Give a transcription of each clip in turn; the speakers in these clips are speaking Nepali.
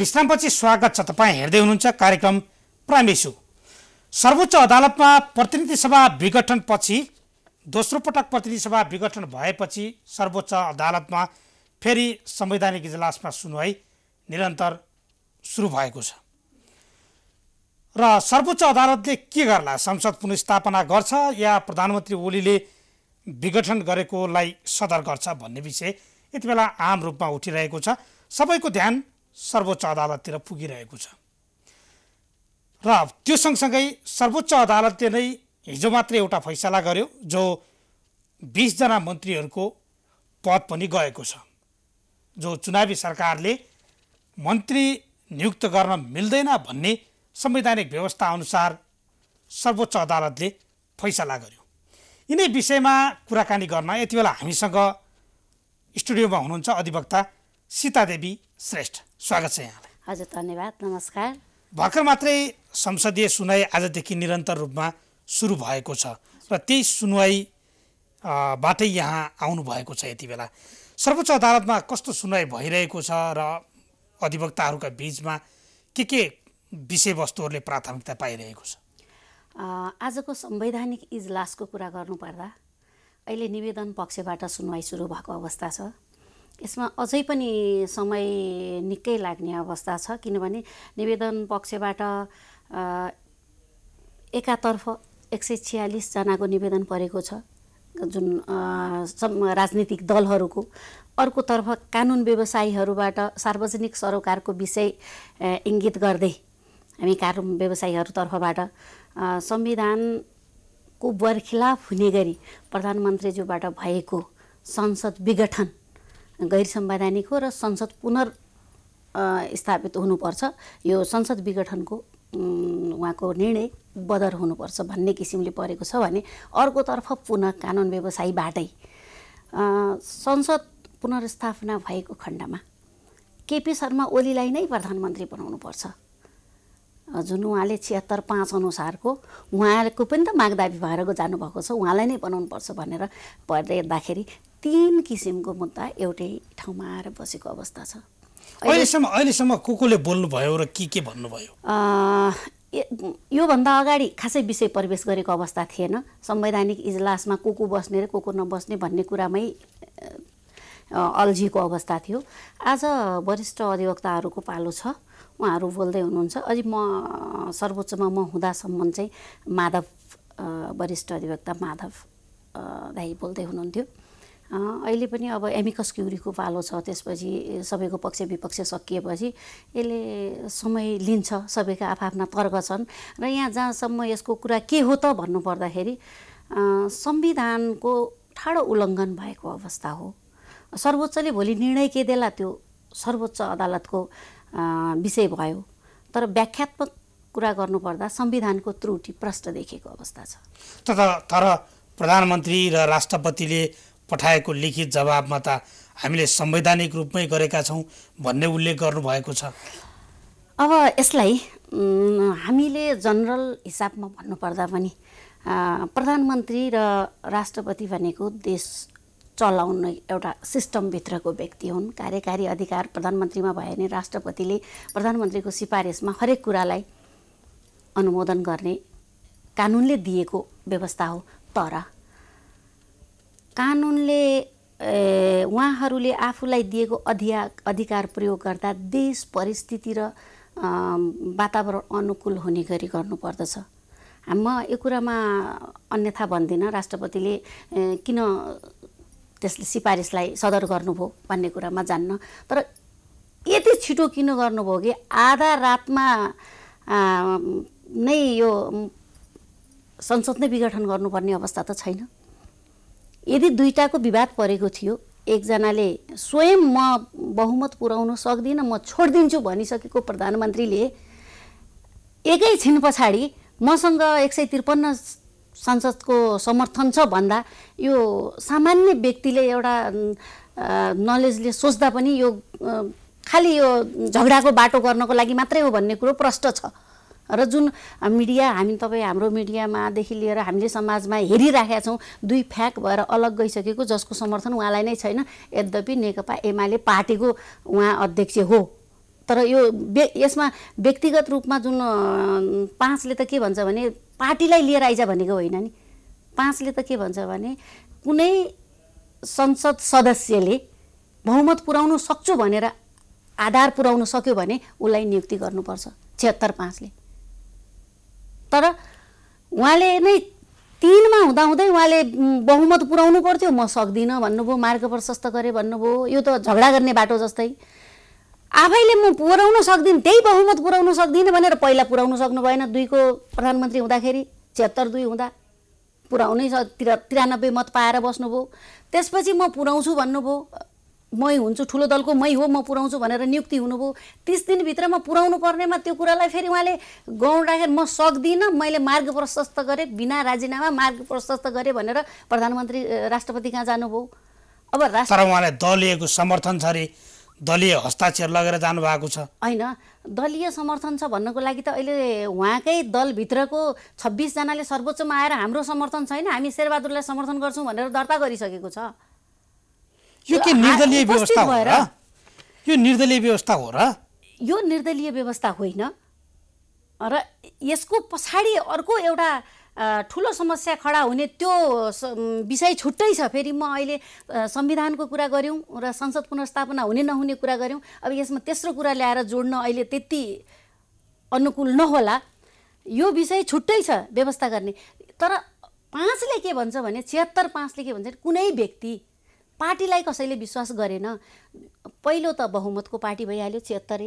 विश्रामपछि स्वागत छ तपाईँ हेर्दै हुनुहुन्छ कार्यक्रम प्राइमेसु सर्वोच्च अदालतमा प्रतिनिधि सभा विघटनपछि दोस्रो पटक प्रतिनिधि सभा विघटन भएपछि सर्वोच्च अदालतमा फेरि संवैधानिक इजलासमा सुनवाई निरन्तर सुरु भएको छ र सर्वोच्च अदालतले के गर्ला संसद पुनस्थापना गर्छ या प्रधानमन्त्री ओलीले विघटन गरेकोलाई सदर गर्छ भन्ने विषय यति बेला आम रूपमा उठिरहेको छ सबैको ध्यान सर्वोच्च अदालततिर पुगिरहेको छ र त्यो सँगसँगै सर्वोच्च अदालतले नै हिजो मात्रै एउटा फैसला गर्यो जो बिसजना मन्त्रीहरूको पद पनि गएको छ जो चुनावी सरकारले मन्त्री नियुक्त गर्न मिल्दैन भन्ने संवैधानिक व्यवस्था अनुसार सर्वोच्च अदालतले फैसला गर्यो यिनै विषयमा कुराकानी गर्न यति बेला हामीसँग स्टुडियोमा हुनुहुन्छ अधिवक्ता सीतादेवी श्रेष्ठ स्वागत छ यहाँलाई हजुर धन्यवाद नमस्कार भर्खर मात्रै संसदीय सुनवाई आजदेखि निरन्तर रूपमा सुरु भएको छ र त्यही सुनवाईबाटै यहाँ आउनुभएको छ यति बेला सर्वोच्च अदालतमा कस्तो सुनवाई भइरहेको छ र अधिवक्ताहरूका बिचमा के के विषयवस्तुहरूले प्राथमिकता पाइरहेको छ आजको संवैधानिक इजलासको कुरा गर्नुपर्दा अहिले निवेदन पक्षबाट सुनवाई सुरु भएको अवस्था छ यसमा अझै पनि समय निकै लाग्ने अवस्था छ किनभने निवेदन पक्षबाट एकातर्फ एक सय छ्यालिसजनाको निवेदन परेको छ जुन राजनीतिक दलहरूको अर्कोतर्फ कानुन व्यवसायीहरूबाट सार्वजनिक सरोकारको विषय इङ्गित गर्दै हामी कानुन व्यवसायीहरूतर्फबाट संविधानको बरखिलाफ हुने गरी प्रधानमन्त्रीज्यूबाट भएको संसद विघटन गैर संवैधानिक हो र संसद पुनर् स्थापित हुनुपर्छ यो संसद विघटनको उहाँको निर्णय बदर हुनुपर्छ भन्ने किसिमले परेको छ भने अर्कोतर्फ पुनः कानुन व्यवसायीबाटै संसद पुनर्स्थापना भएको खण्डमा केपी शर्मा ओलीलाई नै प्रधानमन्त्री बनाउनुपर्छ जुन उहाँले छिहत्तर पाँच अनुसारको उहाँको पनि त मागदाबी भएर जानुभएको छ उहाँलाई नै बनाउनुपर्छ भनेर हेर्दाखेरि तिन किसिमको मुद्दा एउटै ठाउँमा आएर बसेको अवस्था छ अहिलेसम्म अहिलेसम्म को कोले बोल्नुभयो र के के भन्नुभयो योभन्दा अगाडि खासै विषय प्रवेश गरेको अवस्था थिएन संवैधानिक इजलासमा को को बस्ने र को को नबस्ने भन्ने कुरामै अल्झिएको अवस्था थियो आज वरिष्ठ अधिवक्ताहरूको पालो छ उहाँहरू बोल्दै हुनुहुन्छ अझै म सर्वोच्चमा म हुँदासम्म चाहिँ माधव वरिष्ठ अधिवक्ता माधव दाई बोल्दै हुनुहुन्थ्यो अहिले पनि अब एमिकस क्युरीको पालो छ त्यसपछि सबैको पक्ष विपक्ष सकिएपछि यसले समय लिन्छ सबैका आफआफ्ना तर्क छन् र यहाँ जहाँसम्म यसको कुरा के हो त भन्नुपर्दाखेरि संविधानको ठाडो उल्लङ्घन भएको अवस्था हो सर्वोच्चले भोलि निर्णय के देला त्यो सर्वोच्च अदालतको विषय भयो तर व्याख्यात्मक कुरा गर्नुपर्दा संविधानको त्रुटि प्रष्ट देखेको अवस्था छ तर तर प्रधानमन्त्री र राष्ट्रपतिले पठाएको लिखित जवाबमा त हामीले संवैधानिक रूपमै गरेका छौँ भन्ने उल्लेख गर्नुभएको छ अब यसलाई हामीले जनरल हिसाबमा भन्नुपर्दा पनि प्रधानमन्त्री र राष्ट्रपति भनेको देश चलाउने एउटा सिस्टमभित्रको व्यक्ति हुन् कार्यकारी अधिकार प्रधानमन्त्रीमा भयो भने राष्ट्रपतिले प्रधानमन्त्रीको सिफारिसमा हरेक कुरालाई अनुमोदन गर्ने कानुनले दिएको व्यवस्था हो तर कानुनले उहाँहरूले आफूलाई दिएको अधिया अधिकार प्रयोग गर्दा देश परिस्थिति र वातावरण अनुकूल हुने गरी गर्नुपर्दछ म यो कुरामा अन्यथा भन्दिनँ राष्ट्रपतिले किन त्यसले सिफारिसलाई सदर गर्नुभयो भन्ने कुरामा जान्न तर यति छिटो किन गर्नुभयो कि आधा रातमा नै यो संसद नै विघटन गर्नुपर्ने अवस्था त छैन यदि दुईवटाको विवाद परेको थियो एकजनाले स्वयं म बहुमत पुर्याउन सक्दिनँ म छोडिदिन्छु भनिसकेको प्रधानमन्त्रीले एकैछिन पछाडि मसँग एक सय त्रिपन्न संसदको समर्थन छ भन्दा यो सामान्य व्यक्तिले एउटा नलेजले सोच्दा पनि यो खालि यो झगडाको बाटो गर्नको लागि मात्रै हो भन्ने कुरो प्रष्ट छ र जुन मिडिया हामी तपाईँ हाम्रो मिडियामादेखि लिएर हामीले समाजमा हेरिराखेका छौँ दुई फ्याक भएर अलग गइसकेको जसको समर्थन उहाँलाई नै छैन यद्यपि नेकपा एमाले पार्टीको उहाँ अध्यक्ष हो तर यो यसमा व्यक्तिगत रूपमा जुन पाँचले त के भन्छ भने पार्टीलाई लिएर आइज भनेको होइन नि पाँचले त के भन्छ भने कुनै संसद सदस्यले बहुमत पुर्याउनु सक्छु भनेर आधार पुर्याउनु सक्यो भने उसलाई नियुक्ति गर्नुपर्छ छिहत्तर पाँचले तर उहाँले नै तिनमा हुँदाहुँदै उहाँले बहुमत पुऱ्याउनु पर्थ्यो म सक्दिनँ भन्नुभयो मार्ग प्रशस्त गरेँ भन्नुभयो यो त झगडा गर्ने बाटो जस्तै आफैले म पुऱ्याउन सक्दिनँ त्यही बहुमत पुऱ्याउन सक्दिनँ भनेर पहिला पुर्याउनु सक्नु भएन दुईको प्रधानमन्त्री हुँदाखेरि छिहत्तर दुई हुँदा पुर्याउनै तिर तिरानब्बे मत पाएर बस्नुभयो त्यसपछि म पुऱ्याउँछु भन्नुभयो मै हुन्छु ठुलो दलको मै हो म पुऱ्याउँछु भनेर नियुक्ति हुनुभयो तिस दिनभित्रमा पुऱ्याउनु पर्नेमा त्यो कुरालाई फेरि उहाँले गाउँ राखेर म सक्दिनँ मैले मार्ग प्रशस्त गरेँ बिना राजीनामा मार्ग प्रशस्त गरेँ भनेर प्रधानमन्त्री राष्ट्रपति कहाँ जानुभयो अब राष्ट्र उहाँले दलिएको समर्थन छ अरे दलीय हस्ताक्षर लगेर जानुभएको छ होइन दलीय समर्थन छ भन्नको लागि त अहिले उहाँकै दलभित्रको छब्बिसजनाले सर्वोच्चमा आएर हाम्रो समर्थन छैन हामी शेरबहादुरलाई समर्थन गर्छौँ भनेर दर्ता गरिसकेको छ यो के निर्दलीय व्यवस्था हो र यो निर्दलीय व्यवस्था हो र यो निर्दलीय व्यवस्था होइन र यसको पछाडि अर्को एउटा ठुलो समस्या खडा हुने त्यो विषय छुट्टै छ फेरि म अहिले संविधानको कुरा गऱ्यौँ र संसद पुनर्स्थापना हुने नहुने कुरा गऱ्यौँ अब यसमा तेस्रो कुरा ल्याएर जोड्न अहिले त्यति अनुकूल नहोला यो विषय छुट्टै छ व्यवस्था गर्ने तर पाँचले के भन्छ भने छिहत्तर पाँचले के भन्छ कुनै व्यक्ति पार्टीलाई कसैले विश्वास गरेन पहिलो त बहुमतको पार्टी भइहाल्यो छिहत्तरे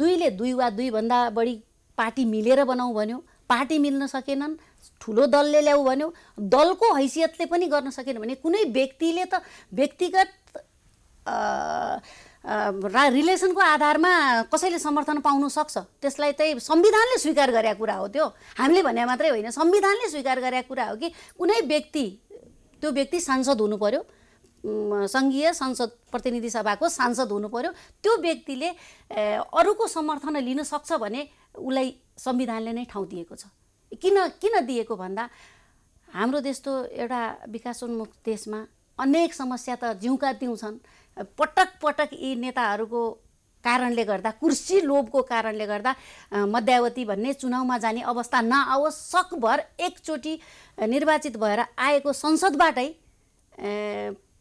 दुईले दुई वा दुईभन्दा बढी पार्टी मिलेर बनाऊ भन्यो पार्टी मिल्न सकेनन् ठुलो दलले ल्याऊ भन्यो दलको हैसियतले पनि गर्न सकेन भने कुनै व्यक्तिले त व्यक्तिगत रा रिलेसनको आधारमा कसैले समर्थन पाउन सक्छ त्यसलाई चाहिँ संविधानले स्वीकार गरेका कुरा हो त्यो हामीले भने मात्रै होइन संविधानले स्वीकार गरेका कुरा हो कि कुनै व्यक्ति त्यो व्यक्ति सांसद हुनु पऱ्यो सङ्घीय संसद प्रतिनिधि सभाको सांसद हुनु पर्यो त्यो व्यक्तिले अरूको समर्थन लिन सक्छ भने उसलाई संविधानले नै ठाउँ दिएको छ किन किन दिएको भन्दा हाम्रो देशको एउटा विकासोन्मुख देशमा अनेक समस्या त जिउका दिउँ छन् पटक पटक यी नेताहरूको कारणले गर्दा कुर्सी लोभको कारणले गर्दा मध्यावती भन्ने चुनावमा जाने अवस्था नआओस् सकभर एकचोटि निर्वाचित भएर आएको संसदबाटै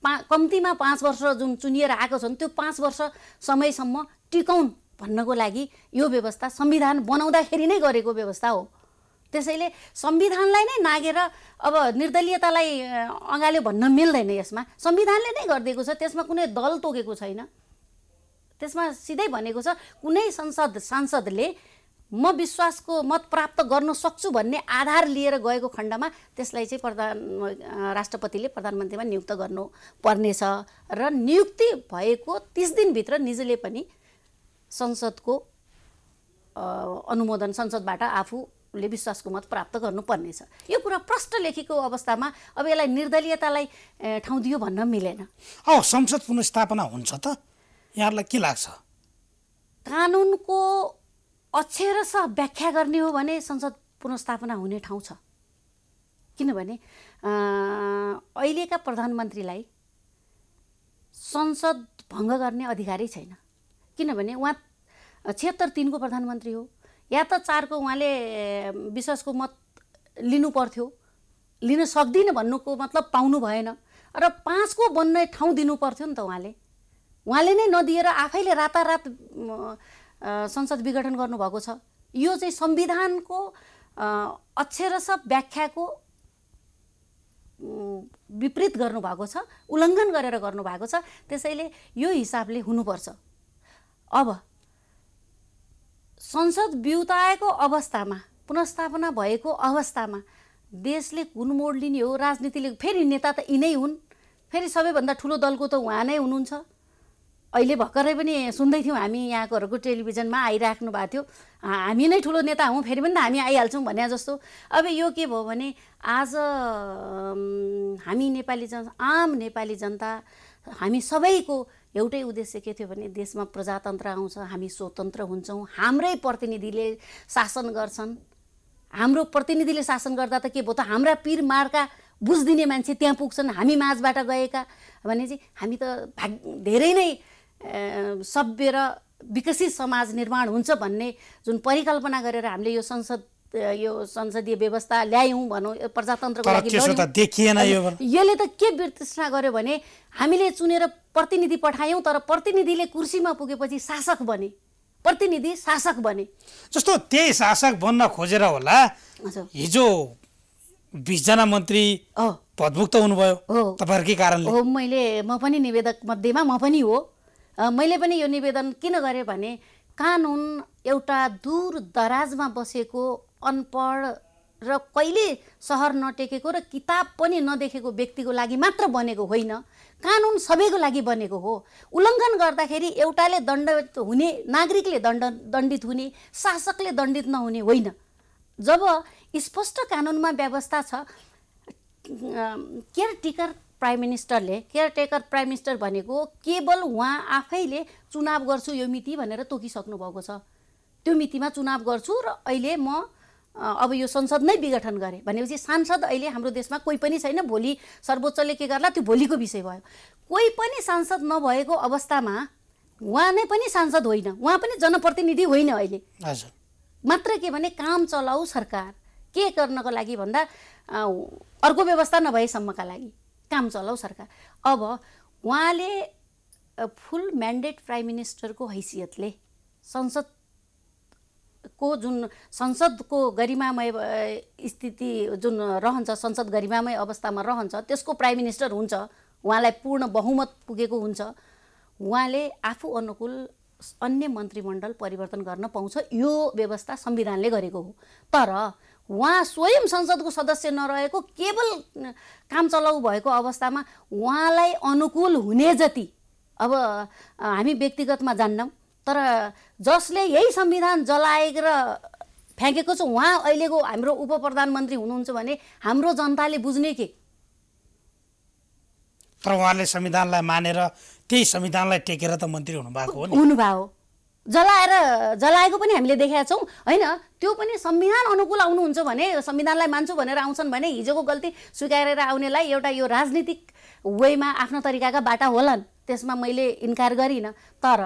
पा कम्तीमा पाँच वर्ष जुन चुनिएर आएको छन् त्यो पाँच वर्ष समयसम्म टिकाउन् भन्नको लागि यो व्यवस्था संविधान बनाउँदाखेरि नै गरेको व्यवस्था हो त्यसैले संविधानलाई नै नागेर अब निर्दलीयतालाई अँगाल्यो भन्न मिल्दैन यसमा संविधानले नै गरिदिएको छ त्यसमा कुनै दल तोकेको छैन त्यसमा सिधै भनेको छ कुनै संसद सांसदले म विश्वासको मत प्राप्त गर्न सक्छु भन्ने आधार लिएर गएको खण्डमा त्यसलाई चाहिँ प्रधान राष्ट्रपतिले प्रधानमन्त्रीमा नियुक्त गर्नु पर्नेछ र नियुक्ति भएको तिस दिनभित्र निजले पनि संसदको अनुमोदन संसदबाट आफूले विश्वासको मत प्राप्त गर्नुपर्नेछ यो कुरा प्रष्ट लेखेको अवस्थामा अब यसलाई निर्दलीयतालाई ठाउँ दियो भन्न मिलेन औ संसद पुनस्थापना हुन्छ त यहाँहरूलाई के लाग्छ कानुनको अक्षरश व्याख्या गर्ने हो भने संसद पुनस्थापना हुने ठाउँ छ किनभने अहिलेका प्रधानमन्त्रीलाई संसद भङ्ग गर्ने अधिकारै छैन किनभने उहाँ छिहत्तर तिनको प्रधानमन्त्री हो या त चारको उहाँले विश्वासको मत लिनु पर्थ्यो लिन सक्दिनँ भन्नुको मतलब पाउनु भएन र पाँचको बन्ने ठाउँ दिनु पर्थ्यो नि त उहाँले उहाँले नै नदिएर आफैले रातारात संसद विघटन गर्नुभएको छ यो चाहिँ संविधानको अक्षरस व्याख्याको विपरीत गर्नुभएको छ उल्लङ्घन गरेर गर्नुभएको छ त्यसैले यो हिसाबले हुनुपर्छ अब संसद बिउताएको अवस्थामा पुनस्थापना भएको अवस्थामा देशले कुन मोड लिने हो राजनीतिले फेरि नेता त यिनै हुन् फेरि सबैभन्दा ठुलो दलको त उहाँ नै हुनुहुन्छ अहिले भर्खरै पनि सुन्दै थियौँ हामी यहाँकोहरूको टेलिभिजनमा आइराख्नु भएको थियो हामी नै ठुलो नेता हौँ फेरि पनि त हामी आइहाल्छौँ भने जस्तो अब यो के भयो भने आज हामी नेपाली जन आम नेपाली जनता हामी सबैको एउटै उद्देश्य के थियो भने देशमा प्रजातन्त्र आउँछ हामी स्वतन्त्र हुन्छौँ हाम्रै प्रतिनिधिले शासन गर्छन् हाम्रो प्रतिनिधिले शासन गर्दा त के भयो त हाम्रा पिर मार्का बुझिदिने मान्छे त्यहाँ पुग्छन् हामी माझबाट गएका भने चाहिँ हामी त भाग धेरै नै सभ्य र विकसित समाज निर्माण हुन्छ भन्ने जुन परिकल्पना गरेर हामीले यो संसद यो संसदीय व्यवस्था ल्यायौँ भनौँ प्रजातन्त्रको लागि यसले त के वितृष्णा गर्यो भने हामीले चुनेर प्रतिनिधि पठायौँ तर प्रतिनिधिले कुर्सीमा पुगेपछि शासक बने प्रतिनिधि शासक बने जस्तो त्यही शासक बन्न खोजेर होला हिजो बिसजना मन्त्री पदमुक्त हुनुभयो तपाईँहरूकै कारणले हो मैले म पनि निवेदक मध्येमा म पनि हो मैले पनि यो निवेदन किन गरेँ भने कानुन एउटा दूर दराजमा बसेको अनपढ र कहिले सहर नटेकेको र किताब पनि नदेखेको व्यक्तिको लागि मात्र बनेको होइन कानुन सबैको लागि बनेको हो उल्लङ्घन गर्दाखेरि एउटाले दण्ड हुने नागरिकले दण्ड दण्डित हुने शासकले दण्डित नहुने होइन जब स्पष्ट कानुनमा व्यवस्था छ केयर टिकर प्राइम मिनिस्टरले केयरटेकर प्राइम मिनिस्टर भनेको केवल उहाँ आफैले चुनाव गर्छु यो मिति भनेर तोकिसक्नु भएको छ त्यो मितिमा चुनाव गर्छु र अहिले म अब यो संसद नै विघटन गरेँ भनेपछि सांसद अहिले हाम्रो देशमा कोही पनि छैन भोलि सर्वोच्चले के गर्ला त्यो भोलिको विषय भयो कोही पनि सांसद नभएको अवस्थामा उहाँ नै पनि सांसद होइन उहाँ पनि जनप्रतिनिधि होइन अहिले मात्र के भने काम चलाऊ सरकार के गर्नको लागि भन्दा अर्को व्यवस्था नभएसम्मका लागि काम चलाऊ सरकार अब उहाँले फुल म्यान्डेट प्राइम मिनिस्टरको हैसियतले संसद को जुन संसदको गरिमामय स्थिति जुन रहन्छ संसद गरिमामय अवस्थामा रहन्छ त्यसको प्राइम मिनिस्टर हुन्छ उहाँलाई पूर्ण बहुमत पुगेको हुन्छ उहाँले आफू अनुकूल अन्य मन्त्रीमण्डल परिवर्तन गर्न पाउँछ यो व्यवस्था संविधानले गरेको हो तर उहाँ स्वयं संसदको सदस्य नरहेको केवल काम चलाउ भएको अवस्थामा उहाँलाई अनुकूल हुने जति अब हामी व्यक्तिगतमा जान्नौँ तर जसले यही संविधान जलाएर फ्याँकेको छ उहाँ अहिलेको हाम्रो उप प्रधानमन्त्री हुनुहुन्छ भने हाम्रो जनताले बुझ्ने के तर उहाँले संविधानलाई मानेर त्यही संविधानलाई टेकेर त मन्त्री हुनुभएको हो हुनुभयो जलाएर जलाएको पनि हामीले देखाएको छौँ होइन त्यो पनि संविधान अनुकूल आउनुहुन्छ भने संविधानलाई मान्छु भनेर आउँछन् भने हिजोको गल्ती स्वीकारेर आउनेलाई एउटा यो राजनीतिक वेमा आफ्नो तरिकाका बाटा होलान् त्यसमा मैले इन्कार गरिनँ तर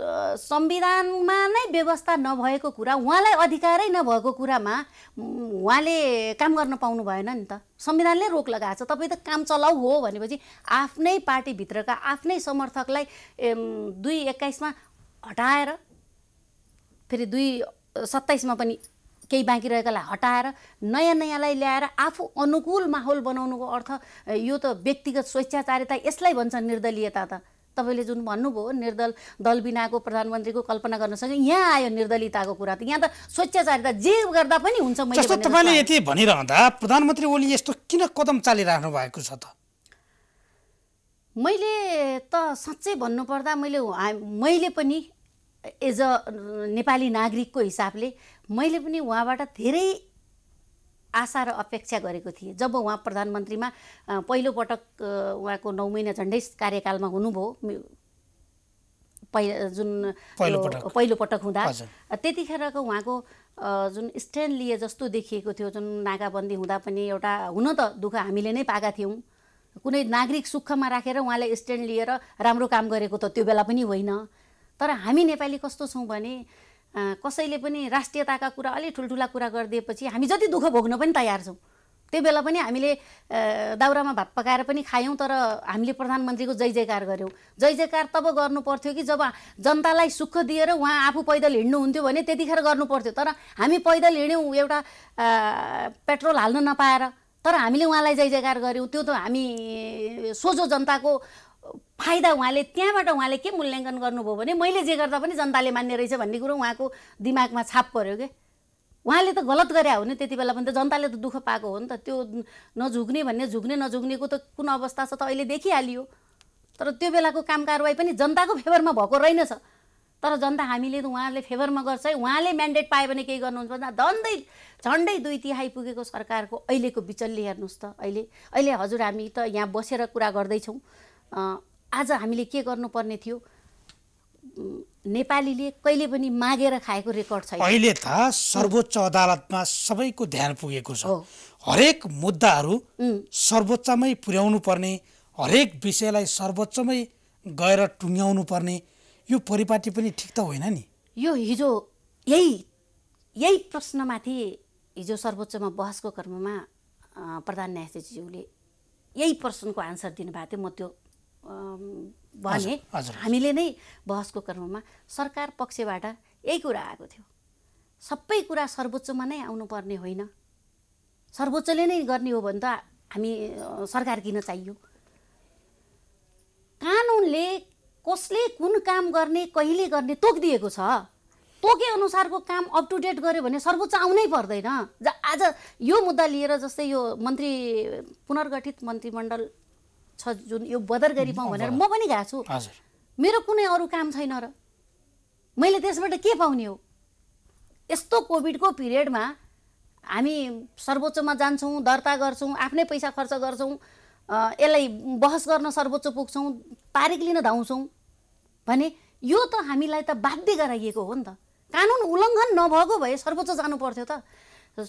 संविधानमा नै व्यवस्था नभएको कुरा उहाँलाई अधिकारै नभएको कुरामा उहाँले काम गर्न पाउनु भएन नि त संविधानले रोक लगाएको छ तपाईँ त काम चलाउ हो भनेपछि आफ्नै पार्टीभित्रका आफ्नै समर्थकलाई दुई एक्काइसमा हटाएर फेरि दुई सत्ताइसमा पनि केही बाँकी रहेकालाई हटाएर नयाँ नयाँलाई ल्याएर आफू अनुकूल माहौल बनाउनुको अर्थ यो त व्यक्तिगत स्वेच्छाचारिता यसलाई भन्छ निर्दलीयता त तपाईँले जुन भन्नुभयो निर्दल दल बिनाको प्रधानमन्त्रीको कल्पना गर्न सक्यो यहाँ आयो निर्दलिताको कुरा त यहाँ त स्वेच्छाचारिता जे गर्दा पनि हुन्छ मैले तपाईँले यति भनिरहँदा प्रधानमन्त्री ओली यस्तो किन कदम चालिराख्नु भएको छ त मैले त साँच्चै भन्नुपर्दा मैले मैले पनि एज अ नेपाली नागरिकको हिसाबले मैले पनि उहाँबाट धेरै आशा र अपेक्षा गरेको थिएँ जब उहाँ प्रधानमन्त्रीमा पहिलोपटक उहाँको नौ महिना झन्डै कार्यकालमा हुनुभयो पहि जुन पहिलोपटक हुँदा त्यतिखेरको उहाँको जुन स्ट्यान्ड लिए जस्तो देखिएको थियो जुन नाकाबन्दी हुँदा पनि एउटा हुन त दुःख हामीले नै पाएका थियौँ कुनै नागरिक सुखमा राखेर उहाँले स्ट्यान्ड लिएर राम्रो काम गरेको त त्यो बेला पनि होइन तर हामी नेपाली कस्तो छौँ भने कसैले पनि राष्ट्रियताका कुरा अलिक ठुल्ठुला कुरा गरिदिएपछि हामी जति दुःख भोग्न पनि तयार छौँ त्यो बेला पनि हामीले दाउरामा भात पकाएर पनि खायौँ तर हामीले प्रधानमन्त्रीको जय जयकार गऱ्यौँ जय जयकार तब गर्नु पर्थ्यो कि जब जनतालाई सुख दिएर उहाँ आफू पैदल हिँड्नुहुन्थ्यो भने त्यतिखेर गर्नु पर्थ्यो तर हामी पैदल हिँड्यौँ एउटा पेट्रोल हाल्न नपाएर तर हामीले उहाँलाई जय जयकार गऱ्यौँ त्यो त हामी सोझो जनताको फाइदा उहाँले त्यहाँबाट उहाँले के मूल्याङ्कन गर्नुभयो भने मैले जे गर्दा पनि जनताले मान्ने रहेछ भन्ने कुरो उहाँको दिमागमा छाप पऱ्यो क्या उहाँले त गलत गरे हो नि त्यति बेला पनि त जनताले त दुःख पाएको हो नि त त्यो नझुक्ने भन्ने झुक्ने नझुक्नेको त कुन अवस्था छ त अहिले देखिहालियो तर त्यो बेलाको काम कारवाही पनि जनताको फेभरमा भएको रहेनछ तर जनता हामीले त उहाँले फेभरमा गर्छ है उहाँले म्यान्डेट पायो भने केही गर्नुहुन्छ भन्दा झन्डै झन्डै दुई तिहाई पुगेको सरकारको अहिलेको बिचल्ली हेर्नुहोस् त अहिले अहिले हजुर हामी त यहाँ बसेर कुरा गर्दैछौँ आज हामीले के गर्नुपर्ने थियो नेपालीले कहिले पनि मागेर खाएको रेकर्ड छैन अहिले त सर्वोच्च अदालतमा सबैको ध्यान पुगेको छ हरेक मुद्दाहरू सर्वोच्चमै पुर्याउनु पर्ने हरेक विषयलाई सर्वोच्चमै गएर टुङ्ग्याउनु पर्ने यो परिपाटी पनि ठिक त होइन नि यो हिजो यही यही प्रश्नमाथि हिजो सर्वोच्चमा बहसको क्रममा प्रधान न्यायाधीशज्यूले यही प्रश्नको आन्सर दिनुभएको थियो म त्यो भने हामीले नै बहसको क्रममा सरकार पक्षबाट यही कुरा आएको थियो सबै कुरा सर्वोच्चमा नै आउनुपर्ने होइन सर्वोच्चले नै गर्ने हो भने त हामी सरकार किन चाहियो कानुनले कसले कुन काम गर्ने कहिले गर्ने तोकिदिएको छ तोके अनुसारको काम अप टु डेट गर्यो भने सर्वोच्च आउनै पर्दैन आज यो मुद्दा लिएर जस्तै यो मन्त्री पुनर्गठित मन्त्रीमण्डल छ जुन यो बदर गरी पाउँ भनेर म पनि गएको छु मेरो कुनै अरू काम छैन र मैले त्यसबाट के पाउने हो यस्तो कोभिडको पिरियडमा हामी सर्वोच्चमा जान्छौँ दर्ता गर्छौँ आफ्नै पैसा खर्च गर्छौँ यसलाई बहस गर्न सर्वोच्च पुग्छौँ तारिक लिन धाउँछौँ भने यो त हामीलाई त बाध्य गराइएको हो नि त कानुन उल्लङ्घन नभएको भए सर्वोच्च जानु पर्थ्यो त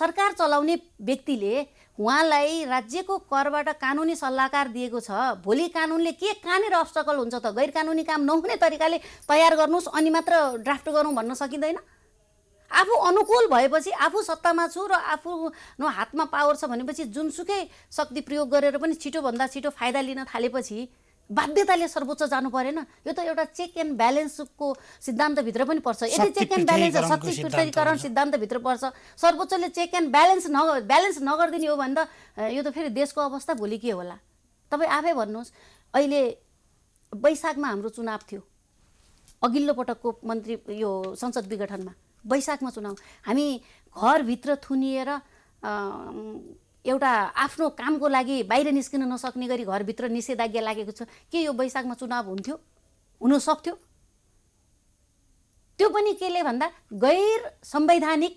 सरकार चलाउने व्यक्तिले उहाँलाई राज्यको करबाट कानुनी सल्लाहकार दिएको छ भोलि कानुनले के कहाँनिर अब्स्टकल हुन्छ त गैर कानुनी काम नहुने तरिकाले तयार गर्नुहोस् अनि मात्र ड्राफ्ट गरौँ भन्न सकिँदैन आफू अनुकूल भएपछि आफू सत्तामा छु र आफू हातमा पावर छ भनेपछि जुनसुकै शक्ति प्रयोग गरेर पनि छिटोभन्दा छिटो फाइदा लिन थालेपछि बाध्यताले सर्वोच्च जानु परेन यो त एउटा चेक एन्ड ब्यालेन्सको सिद्धान्तभित्र पनि पर्छ यदि चेक एन्ड ब्यालेन्स शक्ति पृथ्वीकरण सिद्धान्तभित्र पर्छ सर्वोच्चले चेक एन्ड ब्यालेन्स न ब्यालेन्स नगरिदिने हो भने त यो त फेरि देशको अवस्था भोलि के होला तपाईँ आफै भन्नुहोस् अहिले वैशाखमा हाम्रो चुनाव थियो अघिल्लो पटकको मन्त्री यो संसद विघटनमा वैशाखमा चुनाव हामी घरभित्र थुनिएर एउटा आफ्नो कामको लागि बाहिर निस्किन नसक्ने गरी घरभित्र निषेधाज्ञा लागेको छ के यो वैशाखमा चुनाव हुन्थ्यो सक्थ्यो त्यो पनि केले भन्दा गैर संवैधानिक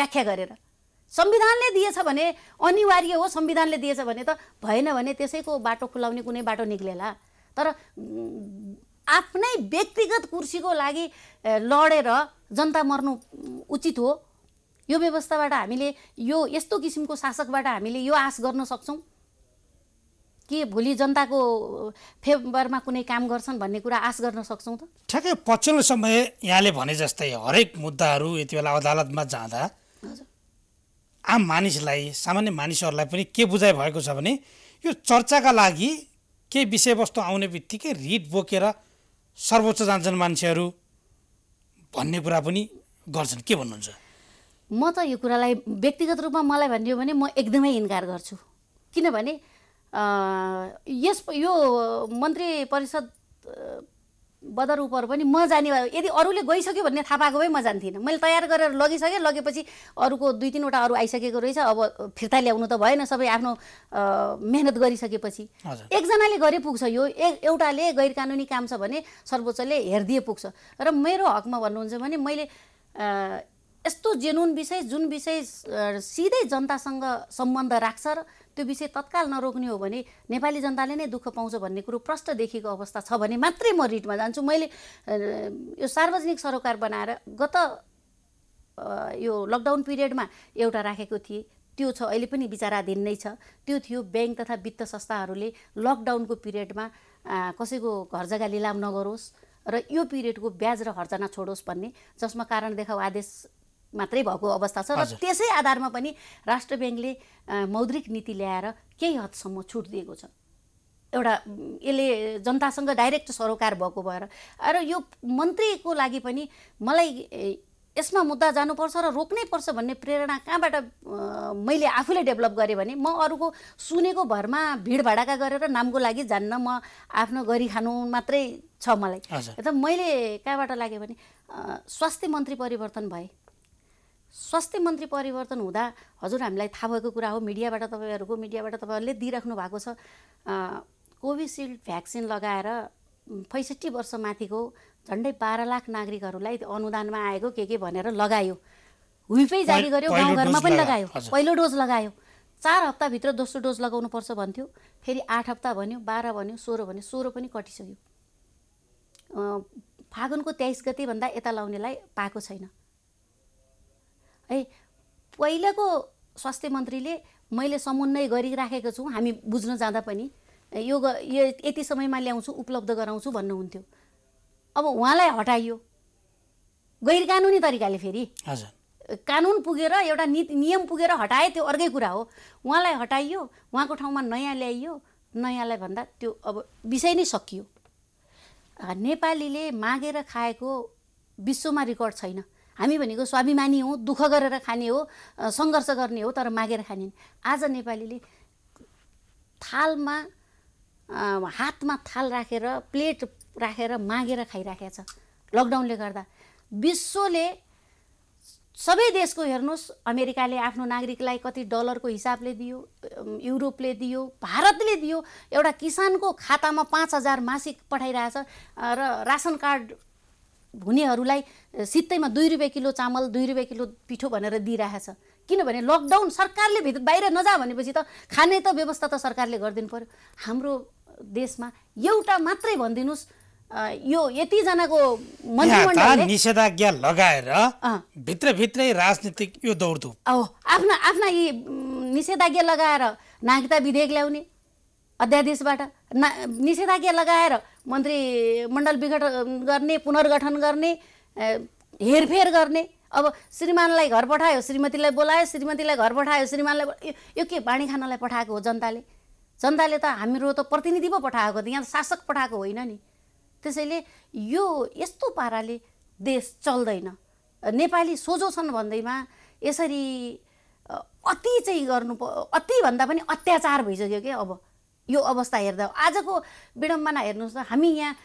व्याख्या गरेर संविधानले दिएछ भने अनिवार्य हो संविधानले दिएछ भने त भएन भने त्यसैको बाटो खुलाउने कुनै बाटो निक्लेला तर आफ्नै व्यक्तिगत कुर्सीको लागि लडेर जनता मर्नु उचित हो यो व्यवस्थाबाट हामीले यो यस्तो किसिमको शासकबाट हामीले यो आश गर्न सक्छौँ के भोलि जनताको फेभरमा कुनै काम गर्छन् भन्ने कुरा आश गर्न सक्छौँ त ठ्याक्कै पछिल्लो समय यहाँले भने जस्तै हरेक मुद्दाहरू यति बेला अदालतमा जाँदा आम मानिसलाई सामान्य मानिसहरूलाई पनि के बुझाइ भएको छ भने यो चर्चाका लागि के विषयवस्तु आउने बित्तिकै रिट बोकेर सर्वोच्च जान्छन् मान्छेहरू भन्ने कुरा पनि गर्छन् के भन्नुहुन्छ म त यो कुरालाई व्यक्तिगत रूपमा मलाई भनियो भने म एकदमै इन्कार गर्छु किनभने यस यो मन्त्री परिषद बदर उपर पनि म जाने यदि अरूले गइसक्यो भन्ने थाहा पाएको भए म जान्थिनँ मैले तयार गरेर लगिसकेँ लगेपछि अरूको दुई तिनवटा अरू आइसकेको रहेछ अब फिर्ता ल्याउनु त भएन सबै आफ्नो मेहनत गरिसकेपछि एकजनाले गरे पुग्छ यो एउटाले गैर कानुनी काम छ भने सर्वोच्चले हेरिदिए पुग्छ र मेरो हकमा भन्नुहुन्छ भने मैले यस्तो जेनुन विषय जुन विषय सिधै जनतासँग सम्बन्ध राख्छ र त्यो विषय तत्काल नरोक्ने हो भने नेपाली जनताले नै दुःख पाउँछ भन्ने कुरो प्रष्ट देखिएको अवस्था छ भने मात्रै म रिटमा जान्छु मैले यो सार्वजनिक सरोकार बनाएर गत यो लकडाउन पिरियडमा एउटा राखेको थिएँ त्यो छ अहिले पनि विचाराधीन नै छ त्यो थियो ब्याङ्क तथा वित्त संस्थाहरूले लकडाउनको पिरियडमा कसैको घर जग्गा लिलाम नगरोस् र यो पिरियडको ब्याज र हर्जना छोडोस् भन्ने जसमा कारण देखाउ आदेश मात्रै भएको अवस्था छ र त्यसै आधारमा पनि राष्ट्र ब्याङ्कले मौद्रिक नीति ल्याएर केही हदसम्म छुट दिएको छ एउटा यसले जनतासँग डाइरेक्ट सरोकार भएको भएर र यो मन्त्रीको लागि पनि मलाई यसमा मुद्दा जानुपर्छ र रोक्नै पर्छ भन्ने प्रेरणा कहाँबाट मैले आफूले डेभलप गरेँ भने म अरूको सुनेको भरमा भिडभाडाका गरेर नामको लागि जान्न म आफ्नो खानु मात्रै छ मलाई त मैले कहाँबाट लाग्यो भने स्वास्थ्य मन्त्री परिवर्तन भएँ स्वास्थ्य मन्त्री परिवर्तन हुँदा हजुर हामीलाई थाहा भएको कुरा हो मिडियाबाट तपाईँहरूको मिडियाबाट तपाईँहरूले दिइराख्नु भएको छ कोभिसिल्ड भ्याक्सिन लगाएर पैँसठी वर्ष माथिको झन्डै बाह्र लाख नागरिकहरूलाई अनुदानमा आएको के के भनेर लगायो हुइफै जारी गर्यो गाउँघरमा पनि लगायो पहिलो डोज लगायो चार हप्ताभित्र दोस्रो डोज लगाउनुपर्छ भन्थ्यो फेरि आठ हप्ता भन्यो बाह्र भन्यो सोह्र भन्यो सोह्र पनि कटिसक्यो फागुनको तेइस गतिभन्दा यता लाउनेलाई पाएको छैन है पहिलाको स्वास्थ्य मन्त्रीले मैले समन्वय गरिराखेको छु हामी बुझ्न जाँदा पनि यो यति समयमा ल्याउँछु उपलब्ध गराउँछु भन्नुहुन्थ्यो अब उहाँलाई हटाइयो गैर कानुनी तरिकाले फेरि हजुर कानुन पुगेर एउटा नि नियम पुगेर हटाए त्यो अर्कै कुरा हो उहाँलाई हटाइयो उहाँको ठाउँमा नयाँ ल्याइयो नयाँलाई भन्दा त्यो अब विषय नै सकियो नेपालीले मागेर खाएको विश्वमा रेकर्ड छैन हामी भनेको स्वाभिमानी हो दुःख गरेर खाने हो सङ्घर्ष गर्ने हो तर मागेर खाने आज नेपालीले थालमा हातमा थाल राखेर प्लेट राखेर मागेर खाइराखेको छ लकडाउनले गर्दा विश्वले सबै देशको हेर्नुहोस् अमेरिकाले आफ्नो नागरिकलाई कति डलरको हिसाबले दियो युरोपले दियो भारतले दियो एउटा किसानको खातामा पाँच हजार मासिक पठाइरहेछ र रासन कार्ड हुनेहरूलाई सित्तैमा दुई रुपियाँ किलो चामल दुई रुपियाँ किलो पिठो भनेर दिइरहेछ किनभने लकडाउन सरकारले भित्र बाहिर नजा भनेपछि त खाने त व्यवस्था त सरकारले गरिदिनु पऱ्यो हाम्रो देशमा एउटा मात्रै भनिदिनुहोस् यो यतिजनाको निषेधाज्ञा लगाएर भित्रभित्रै राजनीतिक यो दौडधुप आफ्ना आफ्ना यी निषेधाज्ञा लगाएर नागरिकता विधेयक ल्याउने अध्यादेशबाट ना निषेधाज्ञा लगाएर मन्त्रीमण्डल विघटन गर्ने पुनर्गठन गर्ने हेरफेर गर्ने अब श्रीमानलाई घर पठायो श्रीमतीलाई बोलायो श्रीमतीलाई घर पठायो श्रीमानलाई यो के बाणी खानालाई पठाएको हो जनताले जनताले त हाम्रो त प्रतिनिधि पो पठाएको त यहाँ शासक पठाएको होइन नि त्यसैले यो यस्तो पाराले देश चल्दैन नेपाली सोझो छन् भन्दैमा यसरी अति चाहिँ गर्नु अति भन्दा पनि अत्याचार भइसक्यो क्या अब यो अवस्था हेर्दा आजको विडम्बना हेर्नुहोस् त हामी यहाँ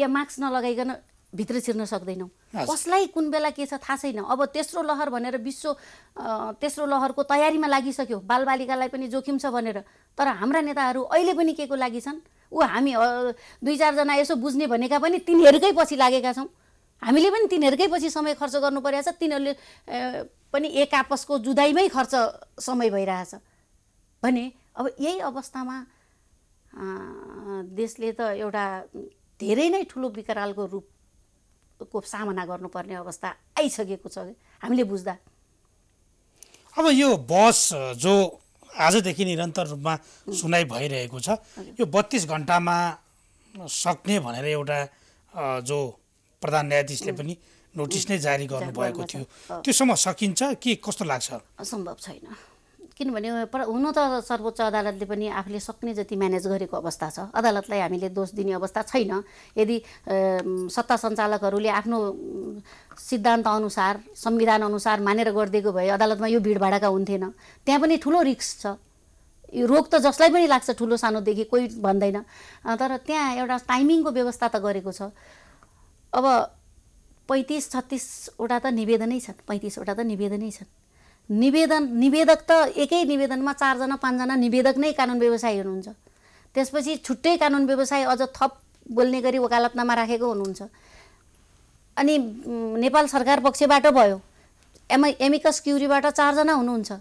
यहाँ मास्क नलगाइकन भित्र छिर्न सक्दैनौँ कसलाई कुन बेला के छ थाहा छैन अब तेस्रो लहर भनेर विश्व तेस्रो लहरको तयारीमा लागिसक्यो बालबालिकालाई पनि जोखिम छ भनेर तर हाम्रा नेताहरू अहिले पनि के को लागि छन् ऊ हामी दुई चारजना यसो बुझ्ने भनेका पनि तिनीहरूकै पछि लागेका छौँ हामीले पनि तिनीहरूकै पछि समय खर्च गर्नु परिरहेछ तिनीहरूले पनि एक आपसको जुदाइमै खर्च समय भइरहेछ भने अब यही अवस्थामा देशले त एउटा धेरै नै ठुलो विकरालको रूपको सामना गर्नुपर्ने अवस्था आइसकेको छ हामीले बुझ्दा अब यो बस जो आजदेखि निरन्तर रूपमा सुनाइ भइरहेको छ यो बत्तिस घन्टामा सक्ने भनेर एउटा जो प्रधान न्यायाधीशले पनि नोटिस नै जारी गर्नुभएको थियो त्योसम्म सकिन्छ के कस्तो लाग्छ असम्भव छैन किनभने पर हुनु त सर्वोच्च अदालतले पनि आफूले सक्ने जति म्यानेज गरेको अवस्था छ अदालतलाई हामीले दोष दिने अवस्था छैन यदि सत्ता सञ्चालकहरूले आफ्नो सिद्धान्त अनुसार संविधान अनुसार मानेर गरिदिएको भए अदालतमा यो भिडभाडाका हुन्थेन त्यहाँ पनि ठुलो रिक्स छ यो रोग त जसलाई पनि लाग्छ ठुलो सानोदेखि कोही भन्दैन तर त्यहाँ एउटा टाइमिङको व्यवस्था त गरेको छ अब पैँतिस छत्तिसवटा त निवेदनै छन् पैँतिसवटा त निवेदनै छन् निवेदन निवेदक त एकै निवेदनमा चारजना पाँचजना निवेदक नै कानुन व्यवसायी हुनुहुन्छ त्यसपछि छुट्टै कानुन व्यवसाय अझ थप बोल्ने गरी वकालतनामा राखेको हुनुहुन्छ अनि नेपाल सरकार पक्षबाट भयो एम एमिकस क्युरीबाट चारजना हुनुहुन्छ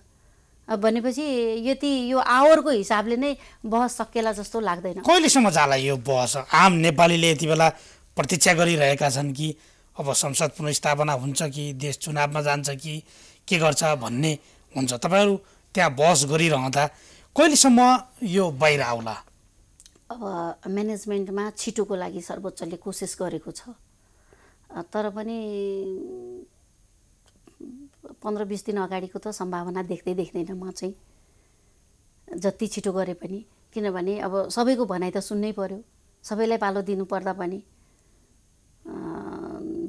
भनेपछि यति यो आवरको हिसाबले नै बहस सकेला जस्तो लाग्दैन कहिलेसम्म जाला यो बहस आम नेपालीले यति बेला प्रतीक्षा गरिरहेका छन् कि अब संसद पुनस्थापना हुन्छ कि देश चुनावमा जान्छ कि के गर्छ भन्ने हुन्छ तपाईँहरू त्यहाँ बस गरिरहँदा कहिलेसम्म यो बाहिर आउला अब म्यानेजमेन्टमा छिटोको लागि सर्वोच्चले कोसिस गरेको छ तर पनि पन्ध्र बिस दिन अगाडिको त सम्भावना देख्दै देख्दैन म चाहिँ जति छिटो गरे पनि किनभने अब सबैको भनाइ त सुन्नै पर्यो सबैलाई पालो दिनुपर्दा पनि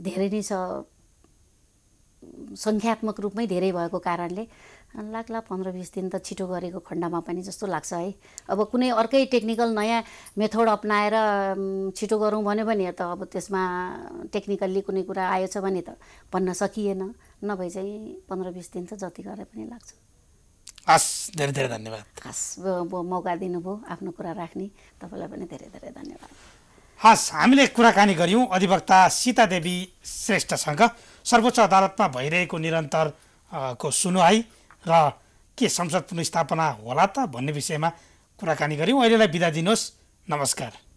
धेरै नै छ सङ्ख्यात्मक रूपमै धेरै भएको कारणले लाग्ला पन्ध्र बिस दिन त छिटो गरेको खण्डमा पनि जस्तो लाग्छ है अब कुनै अर्कै टेक्निकल नयाँ मेथड अप्नाएर छिटो गरौँ भन्यो भने त अब त्यसमा टेक्निकल्ली कुनै कुरा आएछ भने त भन्न सकिएन नभए चाहिँ पन्ध्र बिस दिन त जति गरे पनि लाग्छ हस् धेरै धेरै धन्यवाद हस् मौका दिनुभयो आफ्नो कुरा राख्ने तपाईँलाई पनि धेरै धेरै धन्यवाद हस् हामीले कुराकानी गऱ्यौँ अधिवक्ता सीतादेवी श्रेष्ठसँग सर्वोच्च अदालतमा भइरहेको निरन्तर को सुनवाई र के संसद पुनस्थापना होला त भन्ने विषयमा कुराकानी गऱ्यौँ अहिलेलाई बिदा दिनुहोस् नमस्कार